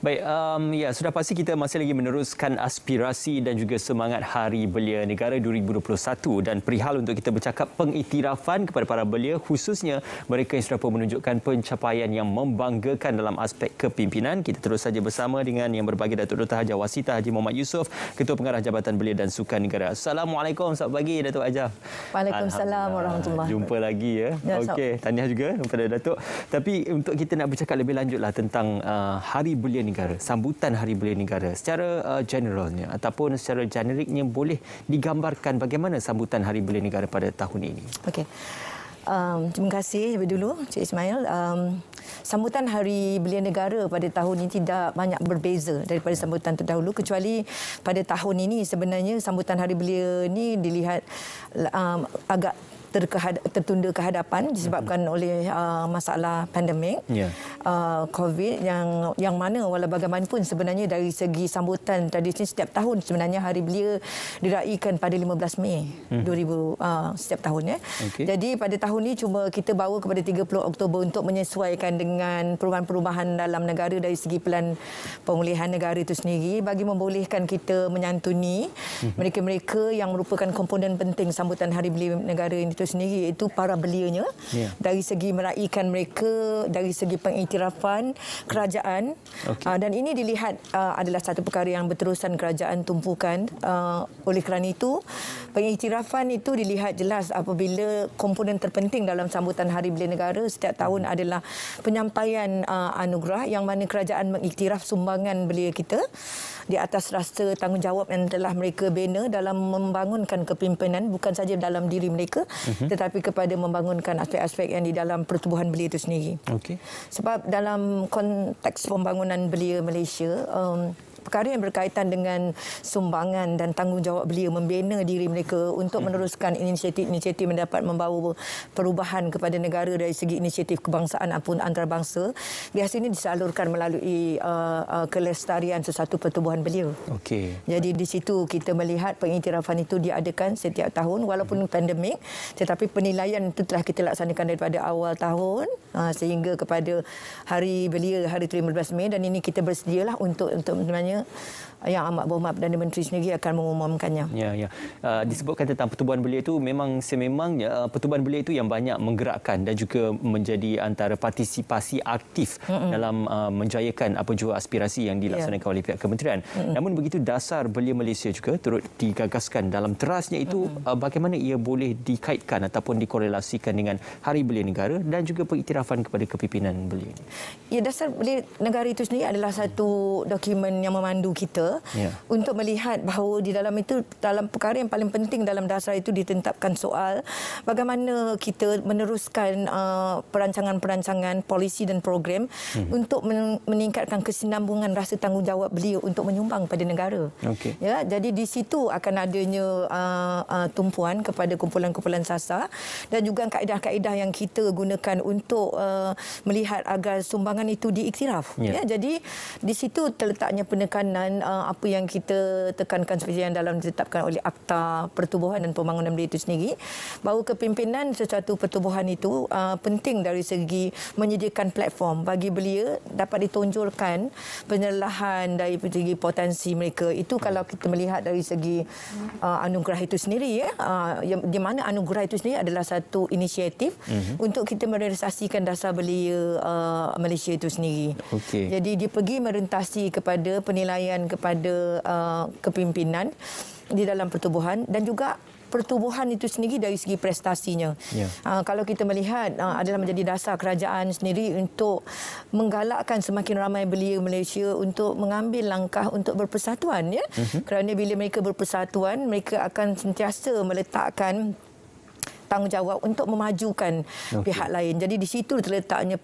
Baik, um, ya sudah pasti kita masih lagi meneruskan aspirasi dan juga semangat Hari Belia Negara 2021 dan perihal untuk kita bercakap pengiktirafan kepada para belia khususnya mereka yang sudah pun menunjukkan pencapaian yang membanggakan dalam aspek kepimpinan. Kita terus saja bersama dengan yang berbagi Datuk Dr. Haji Wasita Haji Muhammad Yusof, Ketua Pengarah Jabatan Belia dan Sukan Negara. Assalamualaikum, selamat pagi Datuk Haji. Waalaikumsalam warahmatullahi. Jumpa lagi ya. ya Okey, tahniah juga kepada Datuk. Tapi untuk kita nak bercakap lebih lanjutlah tentang uh, Hari Belia Negara, sambutan Hari Belia Negara secara uh, generalnya ataupun secara generiknya boleh digambarkan bagaimana sambutan Hari Belia Negara pada tahun ini? Okey. Um, terima kasih lebih dulu Cik Ismail. Um, sambutan Hari Belia Negara pada tahun ini tidak banyak berbeza daripada sambutan terdahulu kecuali pada tahun ini sebenarnya sambutan Hari Belia ini dilihat um, agak terkehad, tertunda ke hadapan disebabkan hmm oleh uh, masalah pandemik yeah. uh, COVID yang yang mana walau bagaimanapun sebenarnya dari segi sambutan tradisi setiap tahun sebenarnya hari belia diraikan pada 15 Mei hmm 2000 uh, setiap tahun ya. Okay. Jadi pada tahun ini cuma kita bawa kepada 30 Oktober untuk menyesuaikan dengan perubahan-perubahan dalam negara dari segi pelan pemulihan negara itu sendiri bagi membolehkan kita menyantuni mm mereka-mereka yang merupakan komponen penting sambutan hari belia negara ini itu sendiri iaitu para belianya yeah. dari segi meraihkan mereka dari segi pengiktirafan kerajaan okay. Ah, dan ini dilihat ah, adalah satu perkara yang berterusan kerajaan tumpukan ah, oleh kerana itu pengiktirafan itu dilihat jelas apabila komponen terpenting dalam sambutan Hari Belia Negara setiap tahun adalah penyampaian anugerah yang mana kerajaan mengiktiraf sumbangan belia kita di atas rasa tanggungjawab yang telah mereka bina dalam membangunkan kepimpinan bukan saja dalam diri mereka uh-huh. tetapi kepada membangunkan aspek-aspek yang di dalam pertubuhan belia itu sendiri. Okay. Sebab dalam konteks pembangunan belia Malaysia um, perkara yang berkaitan dengan sumbangan dan tanggungjawab beliau membina diri mereka untuk hmm. meneruskan inisiatif-inisiatif mendapat membawa perubahan kepada negara dari segi inisiatif kebangsaan ataupun antarabangsa biasanya disalurkan melalui uh, uh, kelestarian sesuatu pertubuhan beliau. Okey. Jadi di situ kita melihat pengiktirafan itu diadakan setiap tahun walaupun hmm. pandemik tetapi penilaian itu telah kita laksanakan daripada awal tahun uh, sehingga kepada hari beliau hari 15 Mei dan ini kita bersedialah untuk untuk sebenarnya 嗯。yang amat berhormat Perdana Menteri sendiri akan mengumumkannya. Ya, ya. Uh, disebutkan tentang pertubuhan belia itu memang sememangnya uh, pertubuhan belia itu yang banyak menggerakkan dan juga menjadi antara partisipasi aktif Mm-mm. dalam uh, menjayakan apa jua aspirasi yang dilaksanakan yeah. oleh pihak kementerian. Mm-mm. Namun begitu dasar belia Malaysia juga turut digagaskan dalam terasnya itu uh, bagaimana ia boleh dikaitkan ataupun dikorelasikan dengan Hari Belia Negara dan juga pengiktirafan kepada kepimpinan belia ini. Ya, dasar belia negara itu sendiri adalah satu dokumen yang memandu kita yeah. untuk melihat bahawa di dalam itu dalam perkara yang paling penting dalam dasar itu ditetapkan soal bagaimana kita meneruskan uh, perancangan-perancangan polisi dan program mm. untuk meningkatkan kesinambungan rasa tanggungjawab beliau untuk menyumbang pada negara. Okay. Ya, jadi di situ akan adanya uh, uh, tumpuan kepada kumpulan-kumpulan sasa dan juga kaedah-kaedah yang kita gunakan untuk uh, melihat agar sumbangan itu diiktiraf. Yeah. Ya, jadi di situ terletaknya penekanan uh, apa yang kita tekankan seperti yang dalam ditetapkan oleh Akta Pertubuhan dan Pembangunan Malaysia itu sendiri bahawa kepimpinan sesuatu pertubuhan itu uh, penting dari segi menyediakan platform bagi belia dapat ditonjolkan penyelahan dari segi potensi mereka itu kalau kita melihat dari segi uh, anugerah itu sendiri ya uh, yang, di mana anugerah itu sendiri adalah satu inisiatif mm-hmm. untuk kita merealisasikan dasar belia uh, Malaysia itu sendiri. Okay. Jadi dia pergi merentasi kepada penilaian kepada kepada uh, kepimpinan di dalam pertubuhan dan juga pertubuhan itu sendiri dari segi prestasinya. Ya. Uh, kalau kita melihat uh, adalah menjadi dasar kerajaan sendiri untuk menggalakkan semakin ramai belia Malaysia untuk mengambil langkah untuk berpersatuan ya. Uh-huh. Kerana bila mereka berpersatuan mereka akan sentiasa meletakkan tanggungjawab untuk memajukan okay. pihak lain. Jadi di situ terletaknya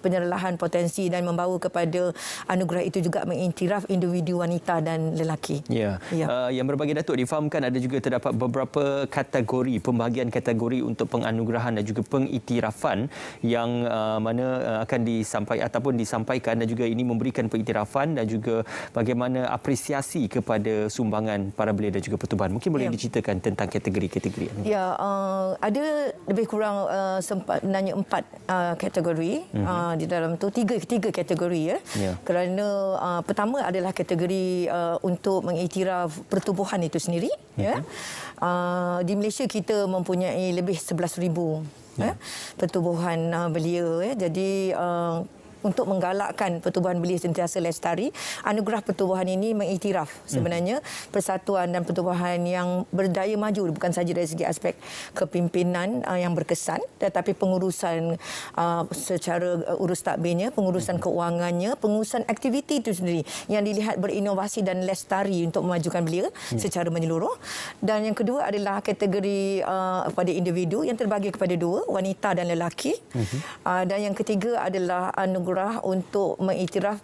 penyerlahan potensi dan membawa kepada anugerah itu juga mengiktiraf individu wanita dan lelaki. Ya. ya. Uh, yang berbagai datuk difahamkan ada juga terdapat beberapa kategori pembahagian kategori untuk penganugerahan dan juga pengiktirafan yang uh, mana uh, akan disampaikan ataupun disampaikan dan juga ini memberikan pengiktirafan dan juga bagaimana apresiasi kepada sumbangan para belia dan juga pertubuhan. Mungkin boleh ya. diceritakan tentang kategori-kategori. Ya, uh, ada lebih kurang uh, sempat menanya empat uh, kategori mm-hmm. uh, di dalam tu tiga tiga kategori ya yeah. kerana uh, pertama adalah kategori uh, untuk mengiktiraf pertumbuhan itu sendiri mm-hmm. ya uh, di Malaysia kita mempunyai lebih 11000 ya yeah. eh, pertubuhan uh, belia ya jadi uh, untuk menggalakkan pertubuhan belia sentiasa lestari. Anugerah pertubuhan ini mengiktiraf hmm. sebenarnya hmm. persatuan dan pertubuhan yang berdaya maju bukan sahaja dari segi aspek kepimpinan uh, yang berkesan tetapi pengurusan uh, secara uh, urus takbirnya, pengurusan hmm. keuangannya, pengurusan aktiviti itu sendiri yang dilihat berinovasi dan lestari untuk memajukan belia hmm. secara menyeluruh. Dan yang kedua adalah kategori uh, pada individu yang terbagi kepada dua, wanita dan lelaki. Hmm. Uh, dan yang ketiga adalah anugerah murah untuk mengiktiraf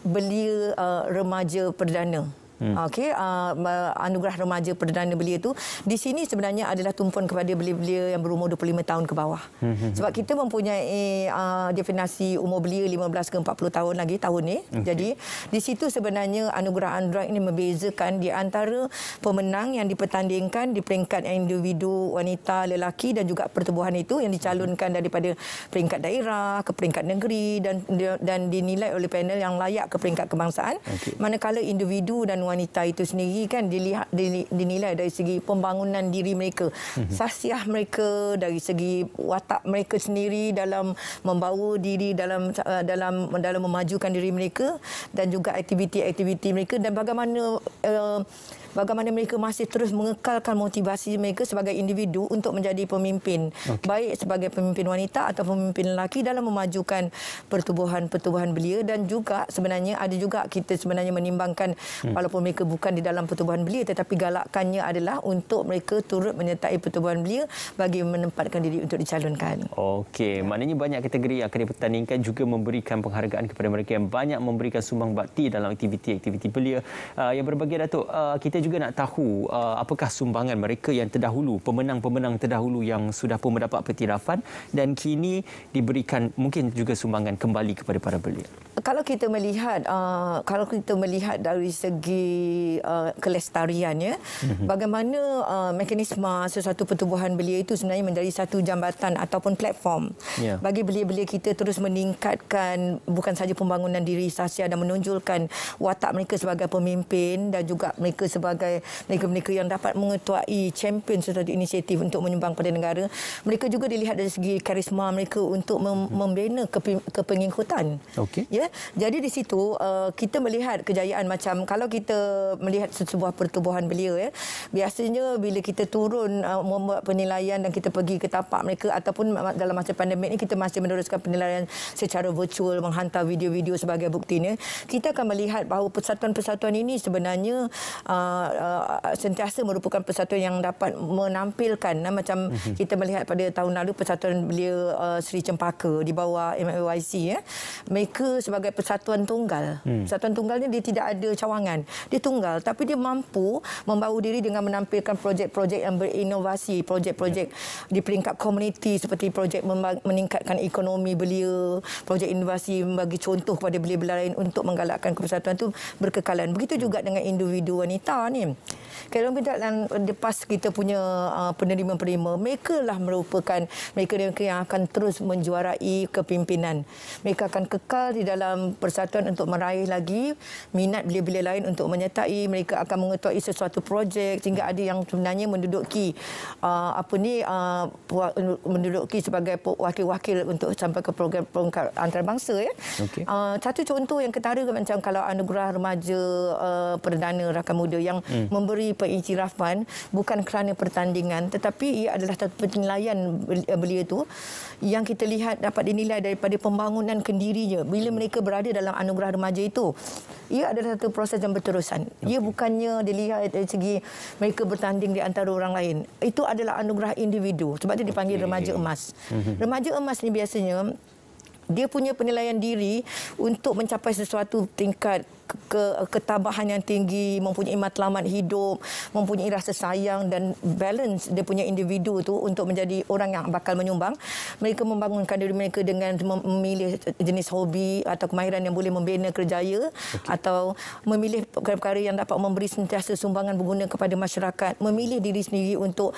belia uh, remaja perdana hmm. okey uh, anugerah remaja perdana belia itu di sini sebenarnya adalah tumpuan kepada belia-belia yang berumur 25 tahun ke bawah hmm. hmm, hmm. sebab kita mempunyai uh, definasi umur belia 15 ke 40 tahun lagi tahun ni okay. jadi di situ sebenarnya anugerah anugerah ini membezakan di antara pemenang yang dipertandingkan di peringkat individu wanita lelaki dan juga pertubuhan itu yang dicalonkan daripada peringkat daerah ke peringkat negeri dan dan dinilai oleh panel yang layak ke peringkat kebangsaan okay. manakala individu dan wanita itu sendiri kan dilihat dinilai dari segi pembangunan diri mereka mhm. sasiah mereka dari segi watak mereka sendiri dalam membawa diri dalam uh, dalam dalam memajukan diri mereka dan juga aktiviti-aktiviti mereka dan bagaimana uh, bagaimana mereka masih terus mengekalkan motivasi mereka sebagai individu untuk menjadi pemimpin okay. baik sebagai pemimpin wanita atau pemimpin lelaki dalam memajukan pertubuhan-pertubuhan belia dan juga sebenarnya ada juga kita sebenarnya menimbangkan hmm. walaupun mereka bukan di dalam pertubuhan belia tetapi galakannya adalah untuk mereka turut menyertai pertubuhan belia bagi menempatkan diri untuk dicalonkan. Okey, ya. maknanya banyak kategori yang akan dipertandingkan juga memberikan penghargaan kepada mereka yang banyak memberikan sumbang bakti dalam aktiviti-aktiviti belia. Uh, yang berbagai Datuk, uh, kita juga nak tahu uh, apakah sumbangan mereka yang terdahulu, pemenang-pemenang terdahulu yang sudah pun mendapat petirafan dan kini diberikan mungkin juga sumbangan kembali kepada para belia. Kalau kita melihat uh, kalau kita melihat dari segi uh, kelestariannya, mm-hmm. bagaimana uh, mekanisme sesuatu pertubuhan belia itu sebenarnya menjadi satu jambatan ataupun platform yeah. bagi belia-belia kita terus meningkatkan bukan sahaja pembangunan diri sahaja dan menonjolkan watak mereka sebagai pemimpin dan juga mereka sebagai sebagai mereka-mereka yang dapat mengetuai champion serta inisiatif untuk menyumbang pada negara. Mereka juga dilihat dari segi karisma mereka untuk mem- hmm. membina kepengikutan. Okey. Ya. Jadi di situ uh, kita melihat kejayaan macam kalau kita melihat sebuah pertubuhan beliau ya. Biasanya bila kita turun uh, membuat penilaian dan kita pergi ke tapak mereka ataupun dalam masa pandemik ini kita masih meneruskan penilaian secara virtual menghantar video-video sebagai buktinya. Kita akan melihat bahawa persatuan-persatuan ini sebenarnya uh, Uh, uh, sentiasa merupakan persatuan yang dapat menampilkan uh, macam mm-hmm. kita melihat pada tahun lalu persatuan belia uh, Sri Cempaka di bawah MYC ya eh. mereka sebagai persatuan tunggal mm. persatuan tunggalnya dia tidak ada cawangan dia tunggal tapi dia mampu membawa diri dengan menampilkan projek-projek yang berinovasi projek-projek yeah. di peringkat komuniti seperti projek meningkatkan ekonomi belia projek inovasi bagi contoh kepada belia-belia lain untuk menggalakkan persatuan itu berkekalan begitu juga dengan individu wanita ni. Kalau kita dalam lepas kita punya uh, penerima-penerima, mereka lah merupakan mereka yang akan terus menjuarai kepimpinan. Mereka akan kekal di dalam persatuan untuk meraih lagi minat bila-bila lain untuk menyertai. Mereka akan mengetuai sesuatu projek sehingga ada yang sebenarnya menduduki uh, apa ni uh, menduduki sebagai wakil-wakil untuk sampai ke program perangkat antarabangsa. Ya. Okay. Satu contoh yang ketara macam kalau anugerah remaja perdana rakan muda yang hmm. memberi pengiktirafan bukan kerana pertandingan tetapi ia adalah satu penilaian eh, belia itu yang kita lihat dapat dinilai daripada pembangunan kendirinya bila hmm. mereka berada dalam anugerah remaja itu ia adalah satu proses yang berterusan ia okay. bukannya dilihat dari segi mereka bertanding di antara orang lain itu adalah anugerah individu sebab itu dipanggil okay. remaja emas hmm. remaja emas ni biasanya dia punya penilaian diri untuk mencapai sesuatu tingkat ke, ketabahan yang tinggi, mempunyai matlamat hidup, mempunyai rasa sayang dan balance dia punya individu tu untuk menjadi orang yang bakal menyumbang. Mereka membangunkan diri mereka dengan memilih jenis hobi atau kemahiran yang boleh membina kerjaya okay. atau memilih perkara-perkara yang dapat memberi sentiasa sumbangan berguna kepada masyarakat. Memilih diri sendiri untuk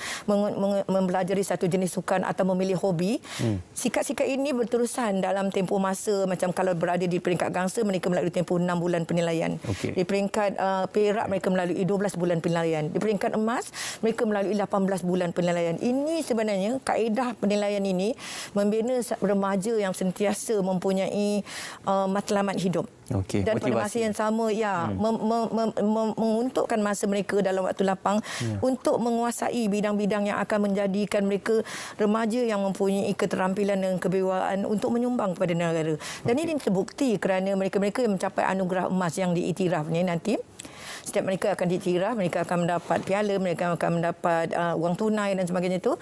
mempelajari satu jenis sukan atau memilih hobi. Hmm. Sikap-sikap ini berterusan dalam tempoh masa macam kalau berada di peringkat gangsa mereka melalui tempoh 6 bulan penilaian penilaian. Okay. Di peringkat uh, Perak mereka melalui 12 bulan penilaian. Di peringkat emas mereka melalui 18 bulan penilaian. Ini sebenarnya kaedah penilaian ini membina remaja yang sentiasa mempunyai uh, matlamat hidup. Okay. Dan Motivasi. pada masa yang sama, ya, hmm. mem- mem- mem- menguntukkan masa mereka dalam waktu lapang hmm. untuk menguasai bidang-bidang yang akan menjadikan mereka remaja yang mempunyai keterampilan dan kebewaan untuk menyumbang kepada negara. Dan okay. ini terbukti kerana mereka-mereka yang mencapai anugerah emas yang diiktirafnya nanti setiap mereka akan ditirah, mereka akan mendapat piala, mereka akan mendapat uh, wang tunai dan sebagainya itu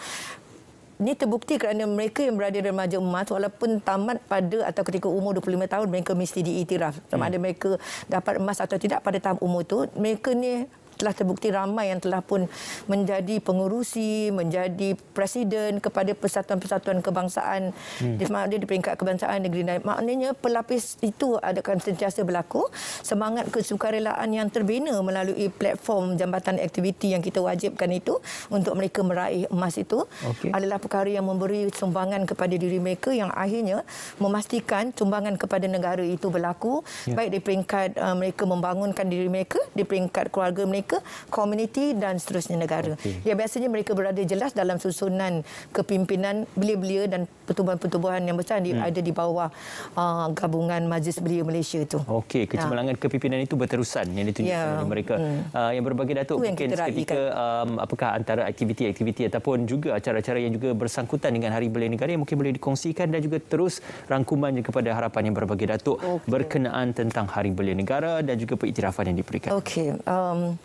ini terbukti kerana mereka yang berada dalam majlis emas walaupun tamat pada atau ketika umur 25 tahun mereka mesti diiktiraf sama hmm. ada mereka dapat emas atau tidak pada tahap umur itu mereka ni telah terbukti ramai yang telah pun menjadi pengurusi, menjadi presiden kepada persatuan-persatuan kebangsaan hmm. di, di peringkat kebangsaan negeri naik. Maknanya pelapis itu akan sentiasa berlaku. Semangat kesukarelaan yang terbina melalui platform jambatan aktiviti yang kita wajibkan itu untuk mereka meraih emas itu okay. adalah perkara yang memberi sumbangan kepada diri mereka yang akhirnya memastikan sumbangan kepada negara itu berlaku yeah. baik di peringkat uh, mereka membangunkan diri mereka di peringkat keluarga mereka mereka, komuniti dan seterusnya negara. Okay. Dia ya, biasanya mereka berada jelas dalam susunan kepimpinan belia-belia dan pertubuhan-pertubuhan yang besar hmm. ada di bawah uh, gabungan Majlis Belia Malaysia itu. Okey, kecemerlangan ha. kepimpinan itu berterusan yang ditunjukkan yeah. oleh mereka. Hmm. Uh, yang berbagai datuk itu mungkin ketika um, apakah antara aktiviti-aktiviti ataupun juga acara-acara yang juga bersangkutan dengan Hari Belia Negara yang mungkin boleh dikongsikan dan juga terus rangkumannya kepada harapan yang berbagai datuk okay. berkenaan tentang Hari Belia Negara dan juga pengiktirafan yang diberikan. Okey. Um,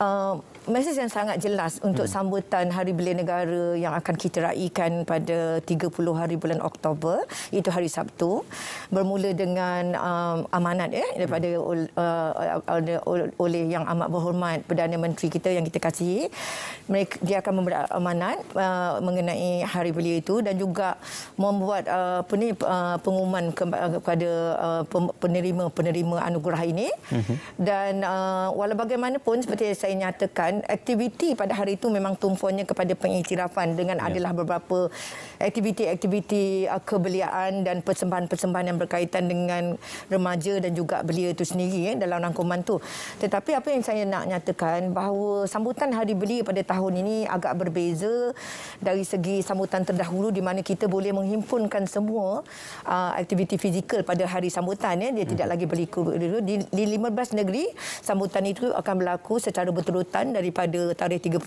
Um, mesej yang sangat jelas untuk hmm. sambutan Hari Belia Negara yang akan kita raikan pada 30 hari bulan Oktober itu hari Sabtu bermula dengan um, amanat eh daripada hmm. uh, oleh yang amat berhormat Perdana Menteri kita yang kita kasihi mereka dia akan memberi amanat uh, mengenai Hari Belia itu dan juga membuat uh, apa ni uh, pengumuman uh, kepada uh, penerima-penerima anugerah ini hmm. dan uh, walau bagaimanapun seperti saya nyatakan aktiviti pada hari itu memang tumpuannya kepada pengiktirafan dengan ya. adalah beberapa aktiviti-aktiviti uh, kebeliaan dan persembahan-persembahan yang berkaitan dengan remaja dan juga belia itu sendiri eh, dalam rangkuman tu. Tetapi apa yang saya nak nyatakan bahawa sambutan hari belia pada tahun ini agak berbeza dari segi sambutan terdahulu di mana kita boleh menghimpunkan semua uh, aktiviti fizikal pada hari sambutan. Eh. Dia hmm. tidak mhm. lagi berlaku. Di, di 15 negeri, sambutan itu akan berlaku secara berterutan dari daripada tarikh 30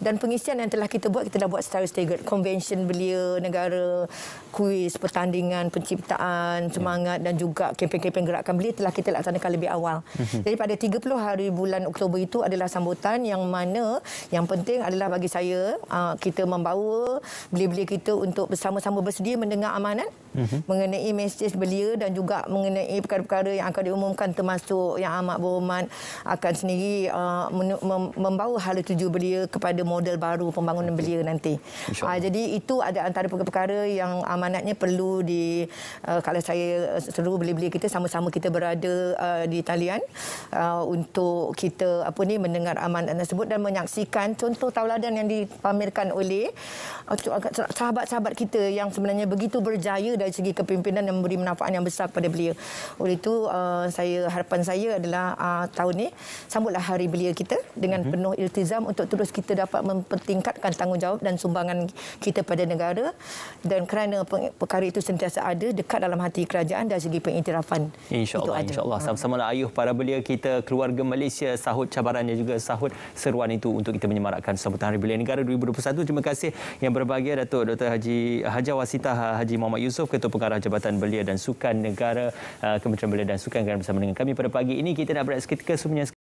dan pengisian yang telah kita buat kita dah buat secara staggered convention belia negara kuis pertandingan penciptaan semangat dan juga kempen-kempen gerakan belia telah kita laksanakan lebih awal jadi pada 30 hari bulan Oktober itu adalah sambutan yang mana yang penting adalah bagi saya ah, kita membawa belia-belia kita untuk bersama-sama bersedia mendengar amanat mm-hmm. mengenai mesej belia dan juga mengenai perkara-perkara yang akan diumumkan termasuk yang amat berhormat akan sendiri uh, membawa hal tuju belia kepada model baru pembangunan belia nanti. Uh, jadi itu ada antara perkara-perkara yang amanatnya perlu di uh, kalau saya seru beli-beli kita sama-sama kita berada uh, di talian uh, untuk kita apa ni mendengar amanat tersebut dan menyaksikan contoh tauladan yang dipamerkan oleh uh, sahabat-sahabat kita yang sebenarnya begitu berjaya dari segi kepimpinan yang memberi manfaat yang besar kepada beliau. Oleh itu uh, saya harapan saya adalah uh, tahun ini sambutlah hari belia kita dengan hmm penuh iltizam untuk terus kita dapat mempertingkatkan tanggungjawab dan sumbangan kita pada negara dan kerana perkara itu sentiasa ada dekat dalam hati kerajaan dari segi pengiktirafan. InsyaAllah, insyaAllah. Ha. Sama-sama lah ayuh para belia kita, keluarga Malaysia, sahut cabarannya juga, sahut seruan itu untuk kita menyemarakkan Sambutan Hari Belia Negara 2021. Terima kasih yang berbahagia Datuk Dr. Haji Hajar Wasitah Haji Muhammad Yusof. Ketua Pengarah Jabatan Belia dan Sukan Negara uh, Kementerian Belia dan Sukan Negara bersama dengan kami pada pagi ini. Kita nak berat seketika semuanya.